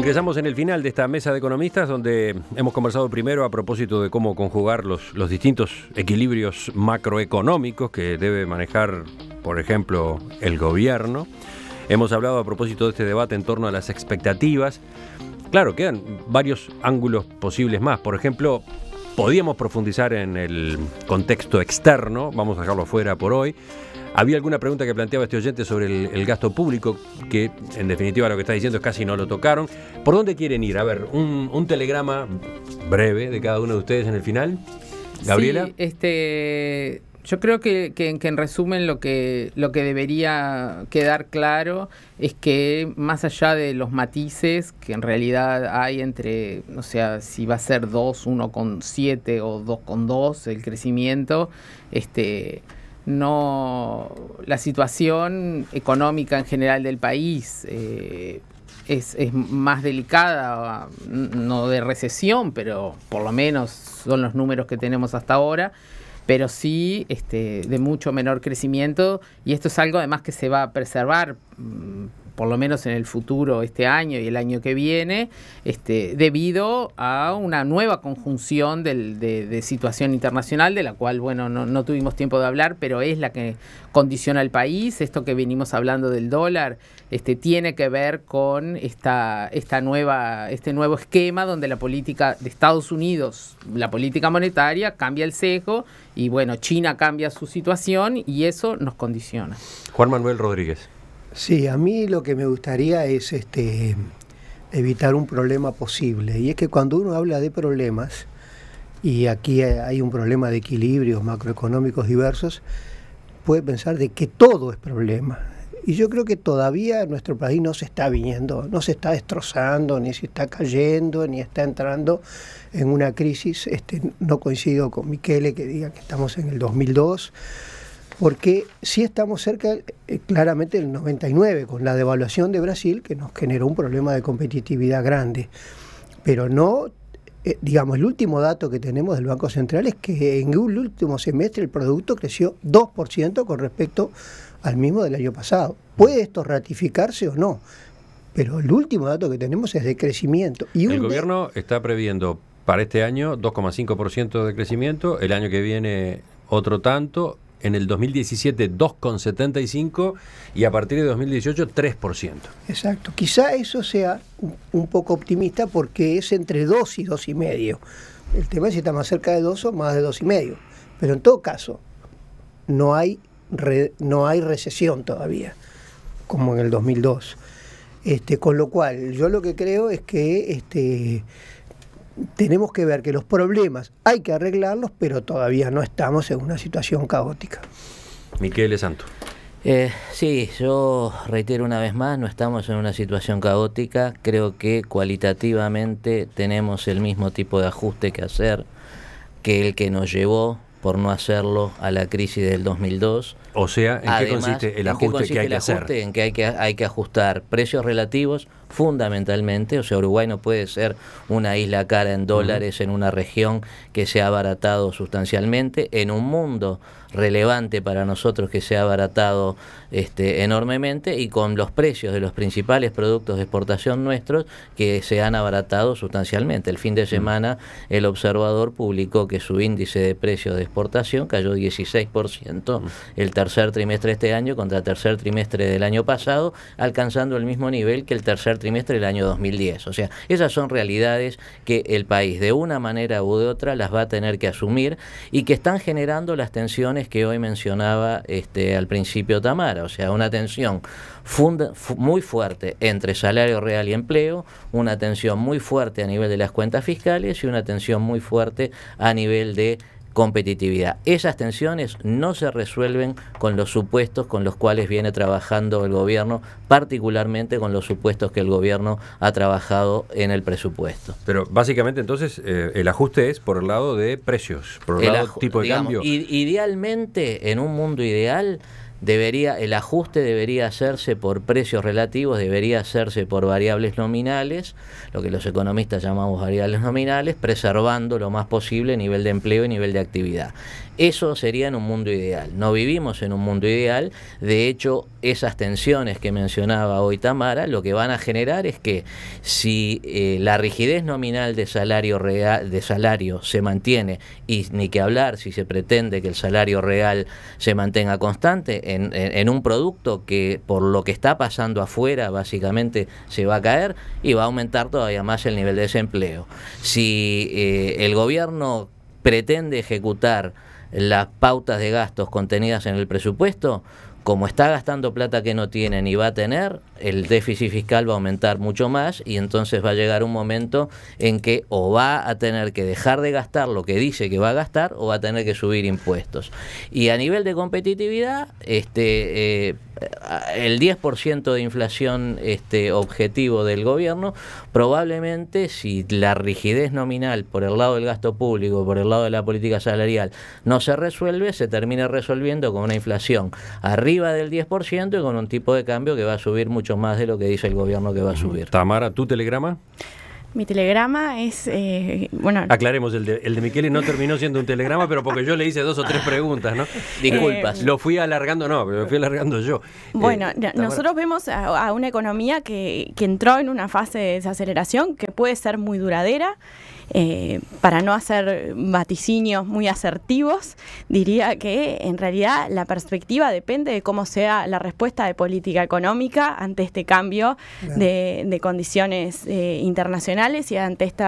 Ingresamos en el final de esta mesa de economistas donde hemos conversado primero a propósito de cómo conjugar los, los distintos equilibrios macroeconómicos que debe manejar, por ejemplo, el gobierno. Hemos hablado a propósito de este debate en torno a las expectativas. Claro, quedan varios ángulos posibles más. Por ejemplo, podíamos profundizar en el contexto externo, vamos a dejarlo fuera por hoy. Había alguna pregunta que planteaba este oyente sobre el, gasto público, que en definitiva lo que está diciendo es casi no lo tocaron. ¿Por dónde quieren ir? A ver, un, telegrama breve de cada uno de ustedes en el final. Gabriela. Sí, este, yo creo que, en resumen lo que, lo que debería quedar claro es que más allá de los matices que en realidad hay entre, o sea, si va a ser 2, 1,7 o 2,2 el crecimiento, este no la situación económica en general del país eh, es, es, más delicada, no de recesión, pero por lo menos son los números que tenemos hasta ahora, pero sí este, de mucho menor crecimiento y esto es algo además que se va a preservar mm, por lo menos en el futuro, este año y el año que viene, este, debido a una nueva conjunción de, situación internacional, de la cual, bueno, no, tuvimos tiempo de hablar, pero es la que condiciona al país. Esto que venimos hablando del dólar este, tiene que ver con esta, esta nueva, este nuevo esquema donde la política de Estados Unidos, la política monetaria, cambia el cejo y bueno, China cambia su situación y eso nos condiciona. Juan Manuel Rodríguez. Sí, a mí lo que me gustaría es este, evitar un problema posible. Y es que cuando uno habla de problemas, y aquí hay un problema de equilibrios macroeconómicos diversos, puede pensar de que todo es problema. Y yo creo que todavía nuestro país no se está viniendo, no se está destrozando, ni se está cayendo, ni está entrando en una crisis. Este, no coincido con Michele que diga que estamos en el 2002 porque sí estamos cerca eh, claramente del 99 con la devaluación de Brasil que nos generó un problema de competitividad grande, pero no eh, digamos, el último dato que tenemos del Banco Central es que en el último semestre el producto creció 2% con respecto al mismo del año pasado. ¿Puede mm. esto ratificarse o no? Pero el último dato que tenemos es de crecimiento. el gobierno está previendo para este año 2,5% de crecimiento, el año que viene otro tanto, en el 2017 2,75 y a partir de 2018 3%. Exacto, quizá eso sea un poco optimista porque es entre 2 y 2,5. El tema es si está más cerca de 2 o más de 2,5. Pero en todo caso, no hay, no hay recesión todavía, como en el 2002. Este, con lo cual, yo lo que creo es que este, tenemos que ver que los problemas hay que arreglarlos, pero todavía no estamos en una situación caótica. Miquel Santo. Eh, sí, yo reitero una vez más, no estamos en una situación caótica, creo que cualitativamente tenemos el mismo tipo de ajuste que hacer que el que nos llevó por no hacerlo a la crisis del 2002 o sea, ¿en qué consiste el ajuste en que hay que En que hay que, ajustar precios relativos fundamentalmente, o sea, Uruguay no puede ser una isla cara en dólares en una región que se ha abaratado sustancialmente, en un mundo relevante para nosotros que se ha abaratado este, enormemente y con los precios de los principales productos de exportación nuestros que se han abaratado sustancialmente. El fin de mm. semana el observador publicó que su índice de precios de exportación cayó 16%, mm. el tercer trimestre este año contra tercer trimestre del año pasado, alcanzando el mismo nivel que el tercer trimestre del año 2010. O sea, esas son realidades que el país de una manera u de otra las va a tener que asumir y que están generando las tensiones que hoy mencionaba este, al principio Tamara. O sea, una tensión muy fuerte entre salario real y empleo, una tensión muy fuerte a nivel de las cuentas fiscales y una tensión muy fuerte a nivel de competitividad. Esas tensiones no se resuelven con los supuestos con los cuales viene trabajando el gobierno, particularmente con los supuestos que el gobierno ha trabajado en el presupuesto. Pero básicamente entonces eh, el ajuste es por el lado de precios, por el, lado lado tipo de cambio. Idealmente, en un mundo ideal, debería, el ajuste debería hacerse por precios relativos, debería hacerse por variables nominales, lo que los economistas llamamos variables nominales, preservando lo más posible nivel de empleo y nivel de actividad. Eso sería en un mundo ideal. No vivimos en un mundo ideal. De hecho, esas tensiones que mencionaba hoy Tamara, lo que van a generar es que si eh, la rigidez nominal de salario real, de salario se mantiene y ni que hablar si se pretende que el salario real se mantenga constante, en, un producto que por lo que está pasando afuera básicamente se va a caer y va a aumentar todavía más el nivel de desempleo. Si eh, el gobierno pretende ejecutar las pautas de gastos contenidas en el presupuesto, como está gastando plata que no tiene ni va a tener, el déficit fiscal va a aumentar mucho más y entonces va a llegar un momento en que o va a tener que dejar de gastar lo que dice que va a gastar o va a tener que subir impuestos. Y a nivel de competitividad, este, eh, el 10% de inflación este, objetivo del gobierno, probablemente si la rigidez nominal por el lado del gasto público, por el lado de la política salarial, no se resuelve, se termina resolviendo con una inflación arriba del 10% y con un tipo de cambio que va a subir mucho más de lo que dice el gobierno que va a subir. Tamara, ¿tu telegrama? Mi telegrama es, eh, bueno... Aclaremos, el de, el de no terminó siendo un telegrama, pero porque yo le hice dos o tres preguntas, ¿no? Disculpas. Eh, lo fui alargando, no, lo fui alargando yo. Bueno, eh, nosotros vemos a, una economía que entró en una fase de desaceleración que puede ser muy duradera. Eh, para no hacer vaticinios muy asertivos, diría que en realidad la perspectiva depende de cómo sea la respuesta de política económica ante este cambio de, condiciones eh, internacionales y ante este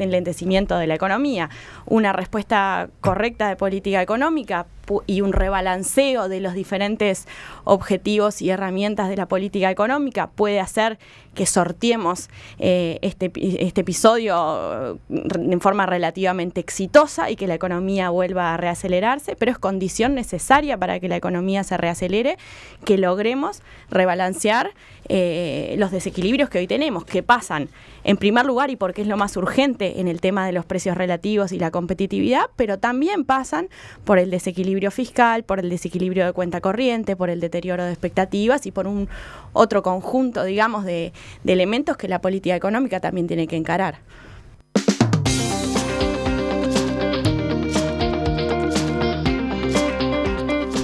enlentecimiento de la economía. Una respuesta correcta de política económica y un rebalanceo de los diferentes objetivos y herramientas de la política económica puede hacer que sortiemos eh, este, este, episodio mm, en forma relativamente exitosa y que la economía vuelva a reacelerarse, pero es condición necesaria para que la economía se reacelere que logremos rebalancear eh, los desequilibrios que hoy tenemos, que pasan en primer lugar y porque es lo más urgente en el tema de los precios relativos y la competitividad, pero también pasan por el desequilibrio fiscal, por el desequilibrio de cuenta corriente, por el deterioro de expectativas y por un otro conjunto, digamos, de, elementos que la política económica también tiene que encarar.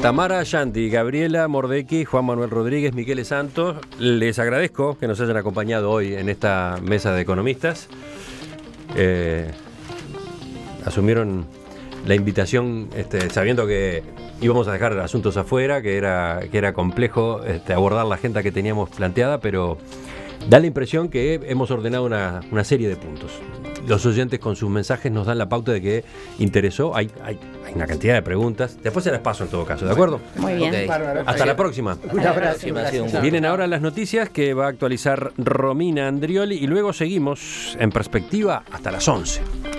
Tamara Yanti, Gabriela Mordequi, Juan Manuel Rodríguez, Miquel Santos, les agradezco que nos hayan acompañado hoy en esta mesa de economistas. Eh, asumieron la invitación, este, sabiendo que íbamos a dejar asuntos afuera, que era, que era complejo este, abordar la agenda que teníamos planteada, pero da la impresión que hemos ordenado una, serie de puntos. Los oyentes con sus mensajes nos dan la pauta de que interesó. Hay, hay, una cantidad de preguntas. Después se las paso en todo caso, ¿de acuerdo? Muy bien. Hasta la próxima. próxima. Vienen ahora las noticias que va a actualizar Romina Andrioli y luego seguimos en perspectiva hasta las 11.